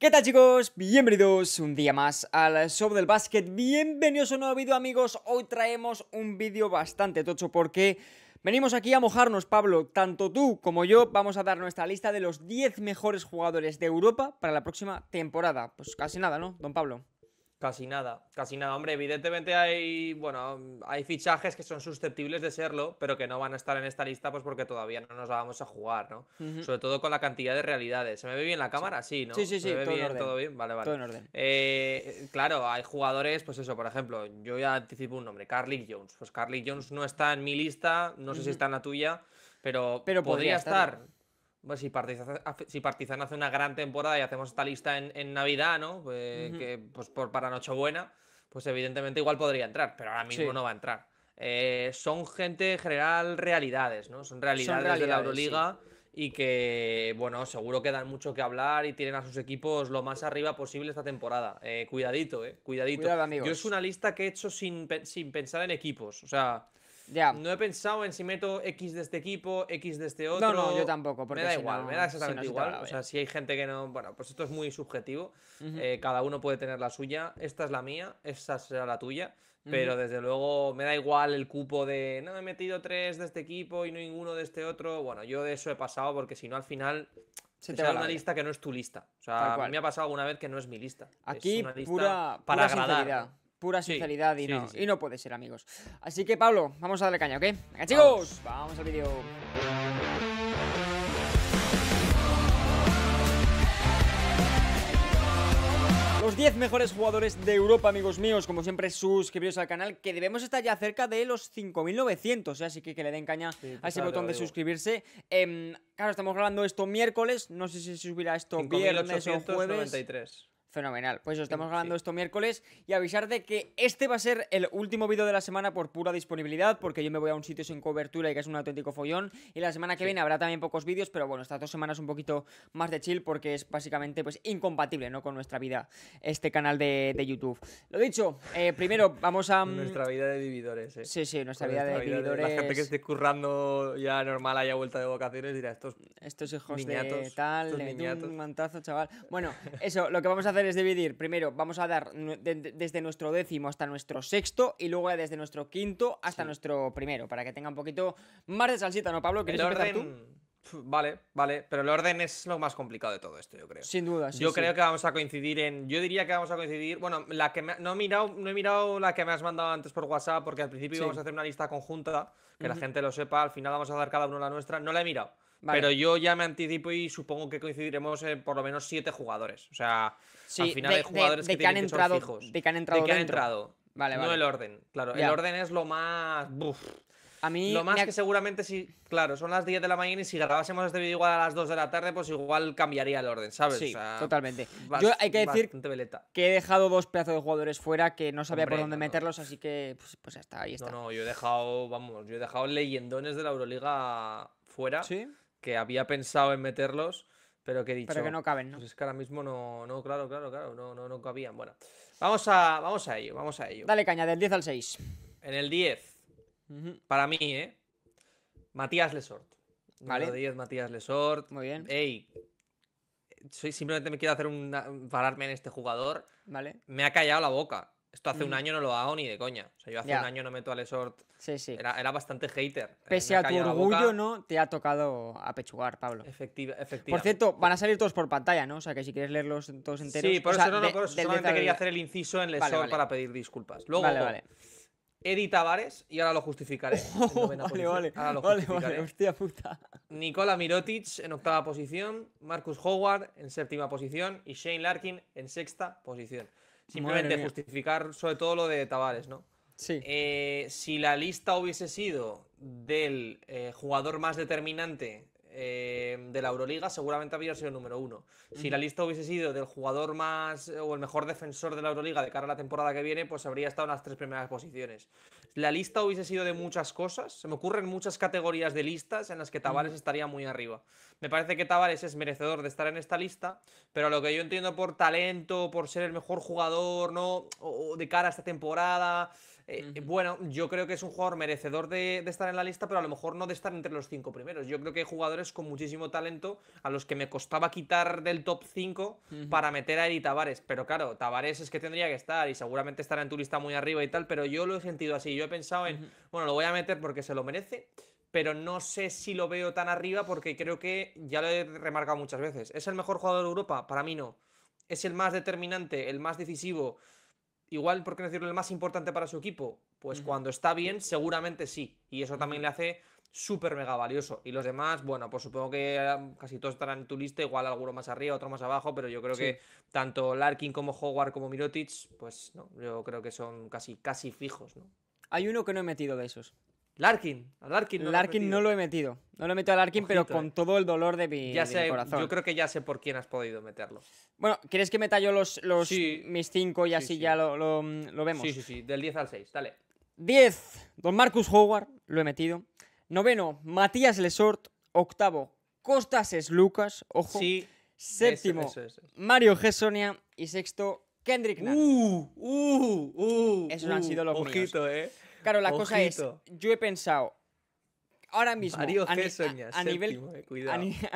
¿Qué tal chicos? Bienvenidos un día más al Show del Básquet. Bienvenidos a un nuevo vídeo amigos. Hoy traemos un vídeo bastante tocho porque venimos aquí a mojarnos Pablo. Tanto tú como yo vamos a dar nuestra lista de los 10 mejores jugadores de Europa para la próxima temporada. Pues casi nada, ¿no? Don Pablo. Casi nada, casi nada. Hombre, evidentemente hay, bueno, hay fichajes que son susceptibles de serlo, pero que no van a estar en esta lista pues porque todavía no nos vamos a jugar, ¿no? Sobre todo con la cantidad de realidades. ¿Se me ve bien la cámara? Sí, ¿no? Sí, sí, sí. todo, bien, todo bien, vale, vale. Todo en orden. Eh, claro, hay jugadores, pues eso, por ejemplo, yo ya anticipo un nombre, Carly Jones. Pues Carly Jones no está en mi lista, no sé si está en la tuya, pero, pero podría, estar pues si, Partizan, si hace una gran temporada y hacemos esta lista en, Navidad, ¿no? Pues, que pues por, para Nochebuena, pues evidentemente igual podría entrar, pero ahora mismo no va a entrar. Eh, son gente en general realidades, ¿no? Son realidades, de la Euroliga y que, bueno, seguro que dan mucho que hablar y tienen a sus equipos lo más arriba posible esta temporada. Eh, cuidadito, ¿eh? Cuidadito. Yo es una lista que he hecho sin, sin pensar en equipos, o sea... No he pensado en si meto X de este equipo, X de este otro. No, no, yo tampoco. me da igual, me da exactamente igual. o sea, si hay gente que no. Bueno, pues esto es muy subjetivo. Eh, cada uno puede tener la suya. Esta es la mía, esa será la tuya. Pero desde luego me da igual el cupo de no he metido tres de este equipo y no ninguno de este otro. Bueno, yo de eso he pasado porque si no al final se te va una lista que no es tu lista. O sea, me ha pasado alguna vez que no es mi lista. Aquí pura, para agradar pura socialidad y, no, puede ser, amigos. Así que, Pablo, vamos a darle caña, ¿ok? Venga, chicos, vamos, al vídeo. Los 10 mejores jugadores de Europa, amigos míos, como siempre, suscribiros al canal, que debemos estar ya cerca de los 5.900, ¿eh? así que que le den caña a ese botón de suscribirse. Em, claro, estamos grabando esto miércoles, no sé si se subirá esto viernes o jueves. Fenomenal. Pues estamos ganando esto miércoles y avisar de que este va a ser el último vídeo de la semana por pura disponibilidad, porque yo me voy a un sitio sin cobertura y que es un auténtico follón. Y la semana que viene habrá también pocos vídeos, pero bueno, estas dos semanas un poquito más de chill porque es básicamente pues incompatible, ¿no? Con nuestra vida, este canal de, YouTube. Lo dicho, eh, primero vamos a. Mm, nuestra vida de vividores, eh. Sí, sí, nuestra, vida, de La gente que esté currando ya normal haya vuelta de vacaciones dirá, estos. Estos hijos de tal, un mantazo, chaval. Bueno, eso, lo que vamos a hacer es dividir, primero vamos a dar desde nuestro décimo hasta nuestro sexto y luego desde nuestro quinto hasta nuestro primero, para que tenga un poquito más de salsita, ¿no, Pablo? ¿Quieres el orden... tú? Vale, vale, pero el orden es lo más complicado de todo esto, yo creo. Sin duda, sí, Yo creo que vamos a coincidir en. Yo diría que vamos a coincidir. Bueno, la que no, he mirado, no he mirado la que me has mandado antes por WhatsApp, porque al principio íbamos a hacer una lista conjunta, que la gente lo sepa. Al final vamos a dar cada uno la nuestra. No la he mirado. Pero yo ya me anticipo y supongo que coincidiremos en por lo menos siete jugadores. O sea, al final de, hay jugadores que, tienen entrado, fijos. De que han entrado. entrado. Vale, No el orden. Claro, el orden es lo más. A mí lo más que seguramente si, claro, son las 10 de la mañana y si grabásemos este vídeo igual a las 2 de la tarde, pues igual cambiaría el orden, ¿sabes? Sí, totalmente. Yo hay que decir que he dejado dos pedazos de jugadores fuera que no sabía por dónde meterlos, así que pues, pues hasta ahí está. No, no, yo he dejado, vamos, yo he dejado leyendones de la Euroliga fuera. Sí que había pensado en meterlos, pero que he dicho. Pero que no caben, ¿no? Pues es que ahora mismo no, no, claro, claro, claro, no, no, no cabían. Bueno, vamos a, vamos a ello, vamos a ello. Dale caña, del 10 al 6. En el 10, para mí, ¿eh? Matías Lesort. Vale. el 10, Matías Lesort. Muy bien. Ey, soy, simplemente me quiero hacer un. pararme en este jugador. Vale. Me ha callado la boca. Esto hace un mm. año no lo hago ni de coña. O sea, yo hace un año no meto al Esort. Sí, sí. Era, bastante hater. Pese a tu orgullo, ¿no? Te ha tocado apechugar, Pablo. Efectiva, efectivamente. Por cierto, van a salir todos por pantalla, ¿no? O sea, que si quieres leerlos todos enteros. Sí, por eso no, solamente quería hacer el inciso en el para pedir disculpas. Luego, vale, vale. Tavares, y ahora lo justificaré. Oh, vale, vale. Ahora lo vale, vale, hostia puta. Nicola Mirotic en octava posición, Marcus Howard en séptima posición y Shane Larkin en sexta posición. Simplemente justificar sobre todo lo de Tavares, ¿no? Sí. Eh, si la lista hubiese sido del eh, jugador más determinante eh, de la Euroliga, seguramente habría sido el número uno. Si la lista hubiese sido del jugador más o el mejor defensor de la Euroliga de cara a la temporada que viene, pues habría estado en las tres primeras posiciones. La lista hubiese sido de muchas cosas. Se me ocurren muchas categorías de listas en las que Tavares estaría muy arriba. Me parece que Tavares es merecedor de estar en esta lista, pero a lo que yo entiendo por talento, por ser el mejor jugador, ¿no? O, de cara a esta temporada. Eh, eh, bueno, yo creo que es un jugador merecedor de, estar en la lista, pero a lo mejor no de estar entre los cinco primeros. Yo creo que hay jugadores con muchísimo talento a los que me costaba quitar del top 5 para meter a Eri Tavares. Pero claro, Tavares es que tendría que estar y seguramente estará en tu lista muy arriba y tal, pero yo lo he sentido así yo he pensado en, bueno, lo voy a meter porque se lo merece, pero no sé si lo veo tan arriba porque creo que ya lo he remarcado muchas veces. ¿Es el mejor jugador de Europa? Para mí no. ¿Es el más determinante, el más decisivo? Igual, por qué no decirlo, el más importante para su equipo. Pues cuando está bien, seguramente sí. Y eso también le hace súper mega valioso. Y los demás, bueno, pues supongo que um, casi todos estarán en tu lista, igual alguno más arriba, otro más abajo, pero yo creo que tanto Larkin como Howard como Mirotic, pues no, yo creo que son casi, casi fijos, ¿no? Hay uno que no he metido de esos. Larkin, Larkin no lo he metido. No lo he metido a Larkin, pero con eh. todo el dolor de mi, corazón. Yo creo que ya sé por quién has podido meterlo. Bueno, ¿quieres que meta yo los, los mis cinco y así ya lo, vemos? Sí, sí, sí, del 10 al 6, dale. 10, Don Marcus Howard, lo he metido. Noveno, Matías Lesort. Octavo, Costas es Lucas, ojo. Sí. Séptimo, Mario Gessonia. Y sexto, Kendrick Nunn. Uh, uh, uh, Esos han sido los uh. ojito, eh. Claro, la cosa es, yo he pensado, ahora mismo, a,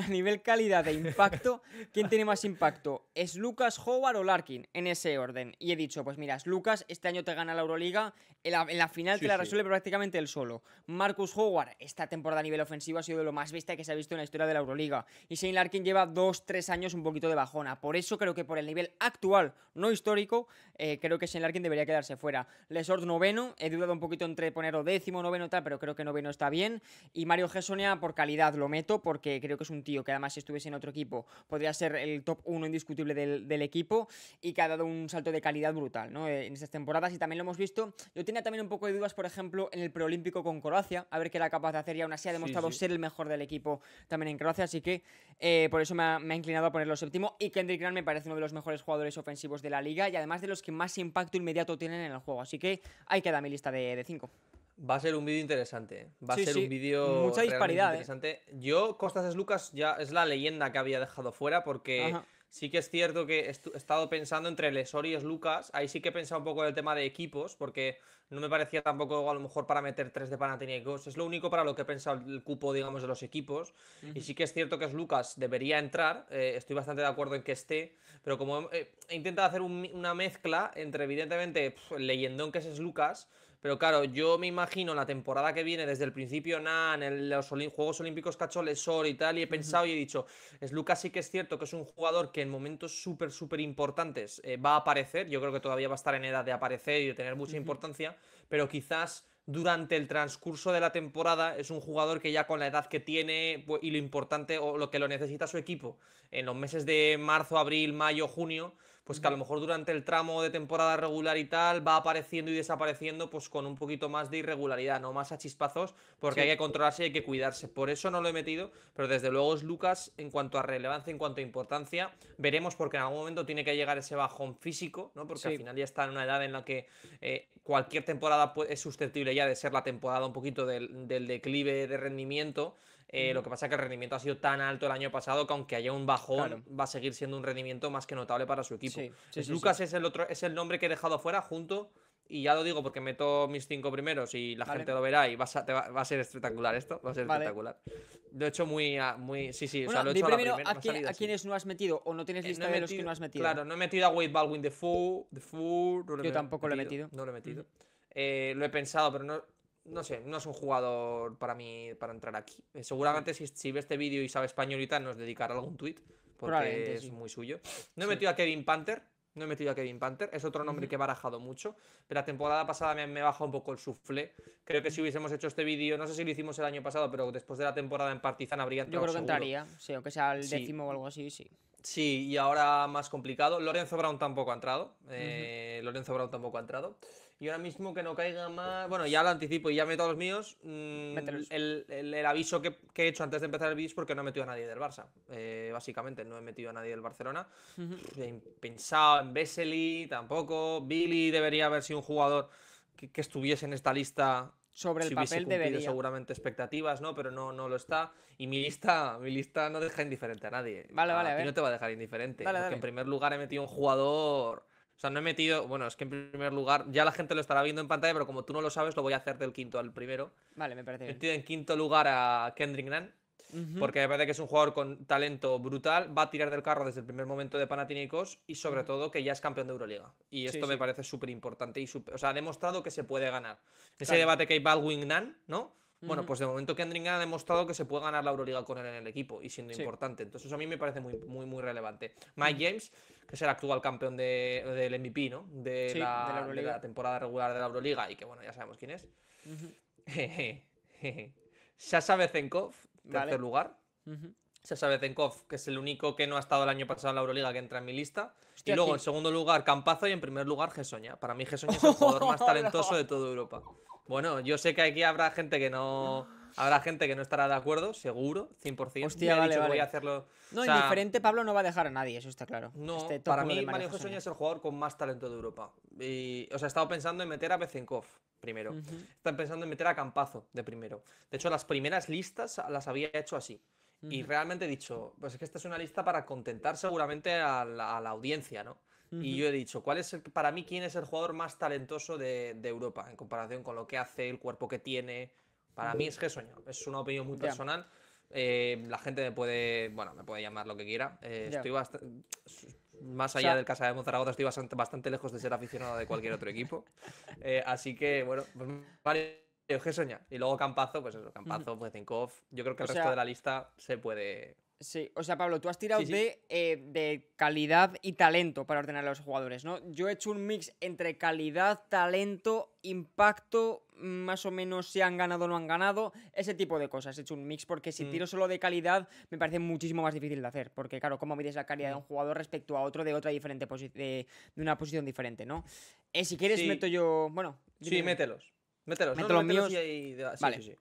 nivel, calidad de impacto, ¿quién tiene más impacto? ¿Es Lucas, Howard o Larkin? En ese orden. Y he dicho, pues mira, Lucas este año te gana la Euroliga, en la, final te la resuelve prácticamente él solo. Marcus Howard, esta temporada a nivel ofensivo ha sido de lo más vista que se ha visto en la historia de la Euroliga. Y Shane Larkin lleva dos, tres años un poquito de bajona. Por eso creo que por el nivel actual, no histórico, eh, creo que Shane Larkin debería quedarse fuera. Lesort noveno, he dudado un poquito entre ponerlo décimo, noveno tal, pero creo que noveno está bien. Y Mario Gessonia por calidad lo meto porque creo que es un tío que además si estuviese en otro equipo podría ser el top 1 indiscutible del, equipo y que ha dado un salto de calidad brutal eh, en estas temporadas y también lo hemos visto. Yo tenía también un poco de dudas, por ejemplo, en el preolímpico con Croacia, a ver qué era capaz de hacer y aún así ha demostrado ser el mejor del equipo también en Croacia, así que eh, por eso me ha, inclinado a ponerlo séptimo y Kendrick Grant me parece uno de los mejores jugadores ofensivos de la liga y además de los que más impacto inmediato tienen en el juego, así que ahí queda mi lista de cinco Va a ser un vídeo interesante. ¿eh? Va a ser un vídeo. Mucha disparidad. ¿eh? Interesante. Yo, Costas es Lucas, ya es la leyenda que había dejado fuera porque. Sí que es cierto que he estado pensando entre Lesor y Lucas. Ahí sí que he pensado un poco del tema de equipos, porque no me parecía tampoco a lo mejor para meter tres de Panathinaikos. Es lo único para lo que he pensado el cupo, digamos, de los equipos. Y sí que es cierto que es Lucas debería entrar. Eh, estoy bastante de acuerdo en que esté. Pero como he, intentado hacer una mezcla entre, evidentemente, leyendo el leyendón que es Lucas pero claro, yo me imagino la temporada que viene, desde el principio, nada, en los Juegos Olímpicos Cacholes, y tal, y he pensado y he dicho, es Lucas sí que es cierto que es un jugador que en momentos súper, súper importantes eh, va a aparecer, yo creo que todavía va a estar en edad de aparecer y de tener mucha importancia, pero quizás durante el transcurso de la temporada es un jugador que ya con la edad que tiene pues, y lo importante o lo que lo necesita su equipo en los meses de marzo, abril, mayo, junio, pues que a lo mejor durante el tramo de temporada regular y tal va apareciendo y desapareciendo, pues con un poquito más de irregularidad, no más a chispazos, porque hay que controlarse y hay que cuidarse. Por eso no lo he metido, pero desde luego es Lucas en cuanto a relevancia, en cuanto a importancia. Veremos porque en algún momento tiene que llegar ese bajón físico, ¿no? Porque al final ya está en una edad en la que eh, cualquier temporada es susceptible ya de ser la temporada un poquito del declive de rendimiento. Eh, lo que pasa es que el rendimiento ha sido tan alto el año pasado que aunque haya un bajón, va a seguir siendo un rendimiento más que notable para su equipo. Lucas es el otro, es el nombre que he dejado fuera junto. Y ya lo digo porque meto mis cinco primeros y la gente lo verá y va a, va, a, ser espectacular esto. Va a ser espectacular. Lo he hecho muy. muy sí, sí, o lo he hecho primero, a, la ¿a, quiénes no has metido? ¿O no tienes eh, lista de los que no has metido? Claro, no he metido a Wade Baldwin de Fool. Yo tampoco lo he metido. No lo he metido. Eh, lo he pensado, pero no, no sé, no es un jugador para mí para entrar aquí. Eh, seguramente si, si ve este vídeo y sabe español y tal, nos dedicará algún tweet, porque es muy suyo. No he metido a Kevin Panther, no he metido a Kevin Panther, es otro nombre que he barajado mucho, pero la temporada pasada me, me baja un poco el suflé. Creo que si hubiésemos hecho este vídeo, no sé si lo hicimos el año pasado, pero después de la temporada en Partizan habría Yo creo que sí, aunque sea el décimo o algo así, sí. Sí, y ahora más complicado. Lorenzo Brown tampoco ha entrado. Eh, Lorenzo Brown tampoco ha entrado. Y ahora mismo que no caiga más. Bueno, ya lo anticipo y ya meto a los míos. Mm, el, el, el, aviso que, que, he hecho antes de empezar el vídeo es porque no he metido a nadie del Barça. Eh, básicamente, no he metido a nadie del Barcelona. pensado en Vesely, tampoco. Billy debería haber sido un jugador que, que estuviese en esta lista. Sobre el papel debería. seguramente expectativas, ¿no? Pero no, no lo está. Y mi lista, mi lista no deja indiferente a nadie. Vale, vale. A ti no te va a dejar indiferente. porque en primer lugar he metido un jugador o sea, no he metido. Bueno, es que en primer lugar, ya la gente lo estará viendo en pantalla, pero como tú no lo sabes, lo voy a hacer del quinto al primero. Vale, me parece. He metido en quinto lugar a Kendrick Nunn, porque me parece que es un jugador con talento brutal, va a tirar del carro desde el primer momento de Panathinaikos y sobre todo que ya es campeón de Euroliga. Y esto me parece súper importante y O sea, ha demostrado que se puede ganar. Ese debate que hay Baldwin Nunn, ¿no? Bueno, pues de momento Kendrick ha demostrado que se puede ganar la Euroliga con él en el equipo y siendo importante. Entonces, a mí me parece muy, muy, muy relevante. Mike James, que es el actual campeón de, del MVP, ¿no? De, la, temporada regular de la Euroliga y que, bueno, ya sabemos quién es. Sasha Bezenkov, tercer lugar. que es el único que no ha estado el año pasado en la Euroliga que entra en mi lista. y luego, en segundo lugar, Campazo y en primer lugar, Gesoña. Para mí, Gesoña es el jugador más talentoso de toda Europa. Bueno, yo sé que aquí habrá gente que no. Habrá gente que no estará de acuerdo, seguro, 100%. Hostia, vale, dicho, vale. Voy a hacerlo. No, indiferente Pablo no va a dejar a nadie, eso está claro. No, este para mí Mario José es el jugador con más talento de Europa. Y, o sea, he estado pensando en meter a Bezenkov primero. está pensando en meter a Campazo de primero. De hecho, las primeras listas las había hecho así. Y realmente he dicho, pues es que esta es una lista para contentar seguramente a la, a la audiencia, ¿no? Y yo he dicho, ¿cuál es para mí quién es el jugador más talentoso de, Europa en comparación con lo que hace, el cuerpo que tiene? Para mí es G-Soña. Es una opinión muy personal. Eh, la gente me puede, bueno, me puede llamar lo que quiera. Eh, estoy bastante, más allá del Casa de Mozaragota estoy bastante, bastante, lejos de ser aficionado de cualquier otro equipo. Eh, así que, bueno, pues, Mario soña? Y luego Campazo, pues eso, Campazo, uh Yo creo que el resto de la lista se puede. Sí, o sea, Pablo, tú has tirado eh, De, calidad y talento para ordenar a los jugadores, ¿no? Yo he hecho un mix entre calidad, talento, impacto, más o menos si han ganado o no han ganado, ese tipo de cosas. He hecho un mix porque si mm. tiro solo de calidad me parece muchísimo más difícil de hacer, porque claro, ¿cómo mides la calidad de mm. un jugador respecto a otro de otra diferente de, una posición diferente, ¿no? Eh, si quieres, meto yo. Bueno. Sí, mételos. Mételos, no, míos. vale. sí.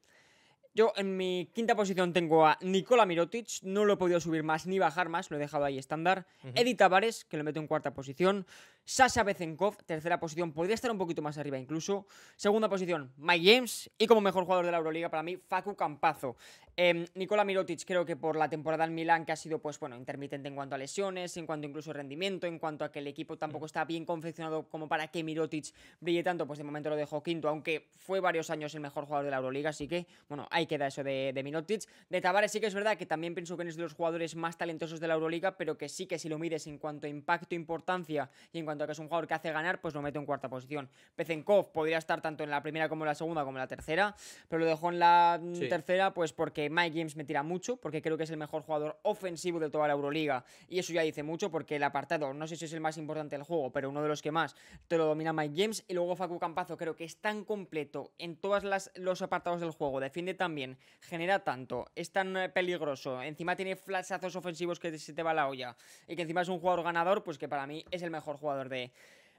Yo en mi quinta posición tengo a Nikola Mirotic, no lo he podido subir más ni bajar más, lo he dejado ahí estándar. Uh Tavares, que lo meto en cuarta posición. Sasha Bezenkov, tercera posición, podría estar un poquito más arriba incluso. Segunda posición, Mike James. Y como mejor jugador de la Euroliga, para mí, Facu Campazo. Em, Nicola Mirotic, creo que por la temporada en Milán, que ha sido, pues bueno, intermitente en cuanto a lesiones, en cuanto incluso rendimiento, en cuanto a que el equipo tampoco mm. está bien confeccionado como para que Mirotic brille tanto, pues de momento lo dejó quinto, aunque fue varios años el mejor jugador de la Euroliga, así que, bueno, ahí queda eso de, Mirotic. De Tavares sí que es verdad que también pienso que es de los jugadores más talentosos de la Euroliga, pero que sí que si lo mides en cuanto a impacto, importancia y en cuanto que es un jugador que hace ganar, pues lo mete en cuarta posición. Pezenkov podría estar tanto en la primera como en la segunda como en la tercera, pero lo dejó en la mm, tercera pues porque Mike James me tira mucho, porque creo que es el mejor jugador ofensivo de toda la Euroliga y eso ya dice mucho porque el apartado, no sé si es el más importante del juego, pero uno de los que más te lo domina Mike James y luego Facu Campazo creo que es tan completo en todos los apartados del juego, defiende tan bien, genera tanto, es tan eh, peligroso, encima tiene flashazos ofensivos que se te va la olla y que encima es un jugador ganador, pues que para mí es el mejor jugador de,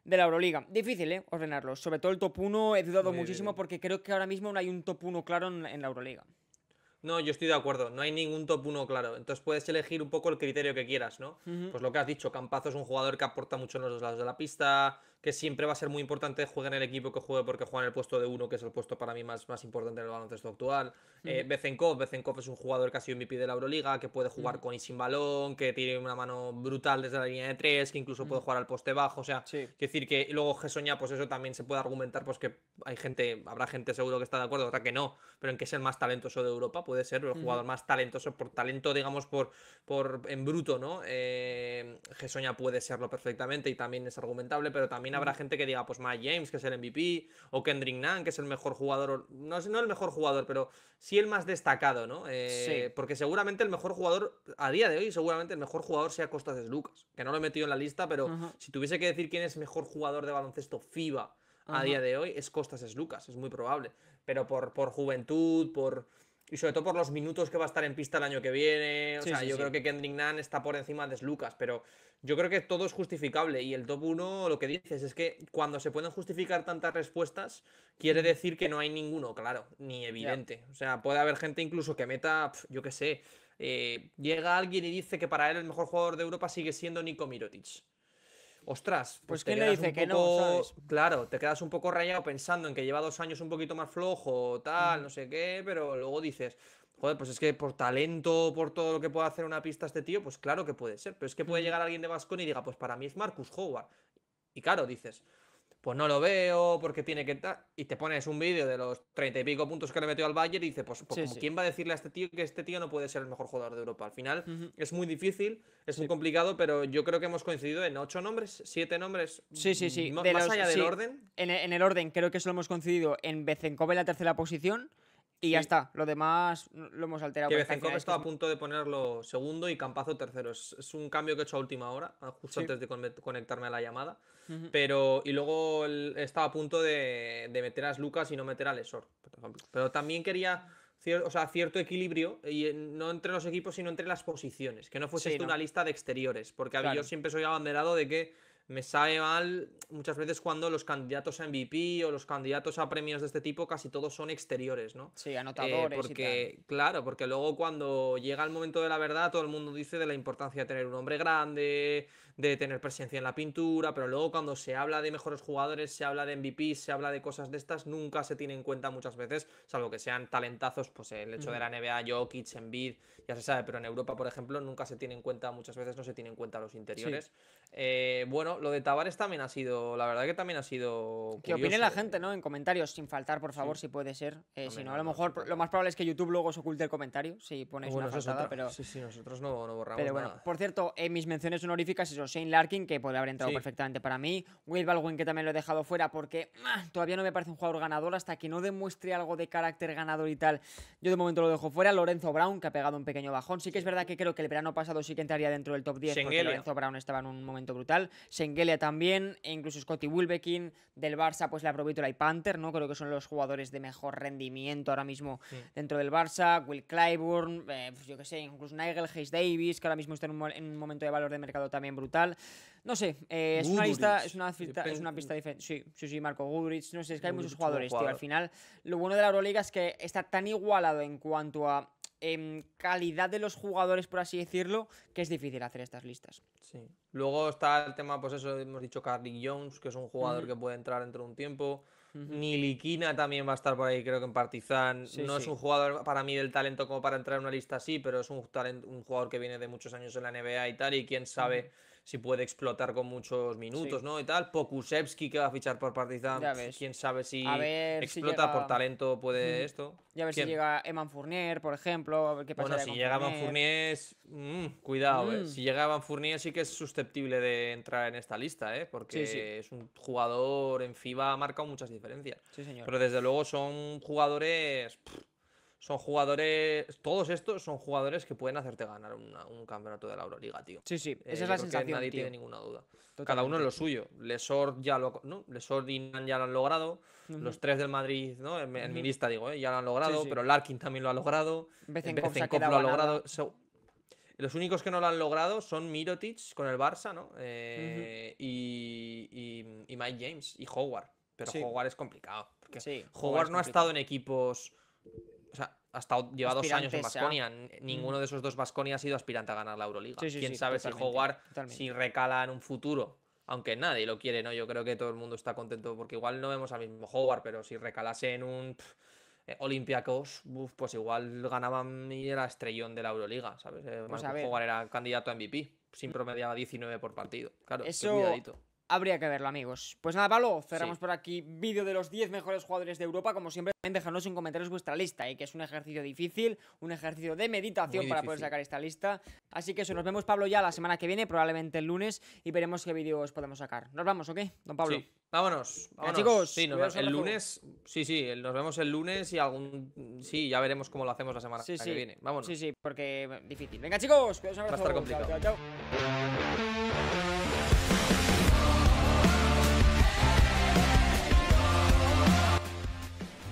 la Euroliga. Difícil, ¿eh? Ordenarlos. Sobre todo el top 1 he dudado muchísimo porque creo que ahora mismo no hay un top 1 claro en, la Euroliga. No, yo estoy de acuerdo, no hay ningún top 1 claro. Entonces puedes elegir un poco el criterio que quieras, ¿no? Pues lo que has dicho, Campazo es un jugador que aporta mucho en los dos lados de la pista, que siempre va a ser muy importante jugar en el equipo que juegue porque juega en el puesto de uno, que es el puesto para mí más, más importante en el baloncesto actual. Eh, Bezenkov, Bezenkov es un jugador que ha sido MVP de la Euroliga, que puede jugar con y sin balón, que tiene una mano brutal desde la línea de tres, que incluso puede jugar al poste bajo. O sea, decir que luego Gesoña, pues eso también se puede argumentar, pues que hay gente, habrá gente seguro que está de acuerdo, otra que no, pero en que es el más talentoso de Europa, puede ser el jugador más talentoso por talento, digamos, por, por en bruto, ¿no? Eh, Gesoña puede serlo perfectamente y también es argumentable, pero también habrá gente que diga, pues Mike James, que es el MVP, o Kendrick Nunn, que es el mejor jugador, no, no el mejor jugador, pero sí el más destacado, ¿no? Eh, sí. Porque seguramente el mejor jugador, a día de hoy, seguramente el mejor jugador sea Costas es Lucas, que no lo he metido en la lista, pero si tuviese que decir quién es mejor jugador de baloncesto FIBA, a día de hoy es Costas es Lucas, es muy probable. Pero por, por juventud, por y sobre todo por los minutos que va a estar en pista el año que viene. O sea, yo creo que Kendrick está por encima de Lucas, pero yo creo que todo es justificable. Y el top 1, lo que dices es que cuando se pueden justificar tantas respuestas, quiere decir que no hay ninguno, claro, ni evidente. O sea, puede haber gente incluso que meta, yo qué sé, eh, llega alguien y dice que para él el mejor jugador de Europa sigue siendo Nico Mirotic ostras, pues, pues le dice que no? Claro, te quedas un poco rayado pensando en que lleva dos años un poquito más flojo, tal, no sé qué, pero luego dices, joder, pues es que por talento, por todo lo que puede hacer una pista este tío, pues claro que puede ser, pero es que puede llegar alguien de Vascon y diga, pues para mí es Marcus Howard. Y claro, dices, pues no lo veo, porque tiene que estar... Y te pones un vídeo de los treinta y pico puntos que le metió al Bayern y dices, pues, pues ¿quién va a decirle a este tío que este tío no puede ser el mejor jugador de Europa? Al final es muy difícil, es muy complicado, pero yo creo que hemos coincidido en ocho nombres, siete nombres. Sí, sí, sí. más, allá del orden. E, en, el orden, creo que solo hemos coincidido en Bezenkov en la tercera posición. Y ya está, lo demás lo hemos alterado. Que Bezenkov estaba a punto de ponerlo segundo y Campazo tercero. Es, un cambio que he hecho a última hora, justo antes de conectarme a la llamada. Pero, y luego estaba a punto de, meter a Lucas y no meter a Lesor, Pero también quería o sea, cierto equilibrio, y no entre los equipos, sino entre las posiciones, que no fuese una lista de exteriores, porque yo siempre soy abanderado de que me sabe mal muchas veces cuando los candidatos a MVP o los candidatos a premios de este tipo casi todos son exteriores, ¿no? Sí, eh, anotadores. y tal. claro, porque luego cuando llega el momento de la verdad, todo el mundo dice de la importancia de tener un hombre grande, de tener presencia en la pintura, pero luego cuando se habla de mejores jugadores, se habla de MVP, se habla de cosas de estas, nunca se tiene en cuenta muchas veces, salvo que sean talentazos, pues el hecho de la mm. NBA, Jokic, Embiid, ya se sabe, pero en Europa, por ejemplo, nunca se tiene en cuenta, muchas veces no se tiene en cuenta los interiores. Eh, bueno, lo de Tavares también ha sido, la verdad que también ha sido. Que opine la gente, ¿no? En comentarios, sin faltar, por favor, si puede ser. Eh, si no, a lo mejor lo más probable es que YouTube luego os oculte el comentario, si ponéis una faltada, pero. Sí, sí, nosotros no, borramos. Pero bueno, por cierto, en mis menciones honoríficas, eso, Shane Larkin, que puede haber entrado perfectamente para mí. Will Baldwin, que también lo he dejado fuera porque ah, todavía no me parece un jugador ganador hasta que no demuestre algo de carácter ganador y tal. Yo de momento lo dejo fuera. Lorenzo Brown, que ha pegado un pequeño bajón. Sí que es verdad que creo que el verano pasado sí que entraría dentro del top 10 Lorenzo Brown estaba en un momento brutal. Sengelia también, e incluso Scotty Wilbekin del Barça, pues la Provítola la Panther, ¿no? Creo que son los jugadores de mejor rendimiento ahora mismo dentro del Barça. Will Clyburn, eh, pues yo qué sé, incluso Nigel Hayes Davis, que ahora mismo está en un, momento de valor de mercado también brutal. No sé, eh, es, una lista, es, una pista diferente. Sí, sí, sí, Marco Gudrich. No sé, es que hay muchos jugadores, tío. Al final, lo bueno de la Euroliga es que está tan igualado en cuanto a em, calidad de los jugadores, por así decirlo, que es difícil hacer estas listas. Sí. Luego está el tema, pues eso, hemos dicho Carly Jones, que es un jugador que puede entrar dentro de un tiempo. Nili también va a estar por ahí, creo que en Partizan. no es un jugador para mí del talento como para entrar en una lista así, pero es un, un jugador que viene de muchos años en la NBA y tal, y quién sabe si puede explotar con muchos minutos, ¿no? Y tal. Pokusevski que va a fichar por Partizan. Quién sabe si explota por talento, puede esto. Y a ver si llega Eman Fournier, por ejemplo. bueno, si llega Eman Fournier, mm, cuidado, eh. mm. Si llega Eman Fournier sí que es susceptible de entrar en esta lista, ¿eh? Porque es un jugador en FIBA, ha marcado muchas diferencias. Sí, señor. Pero desde luego son jugadores son jugadores, todos estos son jugadores que pueden hacerte ganar un campeonato de la Euroliga, tío. Sí, sí, esa eh, es la sensación. nadie tiene ninguna duda. Cada uno es lo suyo. Lesord ya lo, ¿no? y Nan ya lo han logrado. Los tres del Madrid, ¿no? En, mi lista digo, ¿eh? ya lo han logrado, pero Larkin también lo ha logrado. Bezenkov, lo ha logrado. los únicos que no lo han logrado son Mirotic con el Barça, ¿no? Eh, y, y, Mike James y Howard. Pero Howard es complicado. Porque Howard, no ha estado en equipos o sea, hasta lleva dos años en Basconia. Ninguno de esos dos Basconia ha sido aspirante a ganar la Euroliga. Quién sabe si jugar, si recala en un futuro. Aunque nadie lo quiere, ¿no? Yo creo que todo el mundo está contento porque igual no vemos al mismo Howard, pero si recalase en un Olimpiacos, eh, Olympiacos, pues igual ganaba y era estrellón de la Euroliga, ¿sabes? Eh, pues Howard era candidato a MVP, sin promediaba 19 por partido. Claro, Eso... Habría que verlo, amigos. Pues nada, Pablo, cerramos por aquí vídeo de los 10 mejores jugadores de Europa. Como siempre, también dejadnos en comentarios vuestra lista, y eh, que es un ejercicio difícil, un ejercicio de meditación para poder sacar esta lista. Así que eso, nos vemos, Pablo, ya la semana que viene, probablemente el lunes, y veremos qué vídeos podemos sacar. Nos vamos, ¿ok? Don Pablo. Vámonos, vámonos. chicos, sí, nos vemos el lunes. Sí, sí, nos vemos el lunes y algún. Sí, ya veremos cómo lo hacemos la semana que viene. Vámonos. Sí, sí, porque eh, difícil. Venga, chicos, un Va a estar complicado. chao, chao.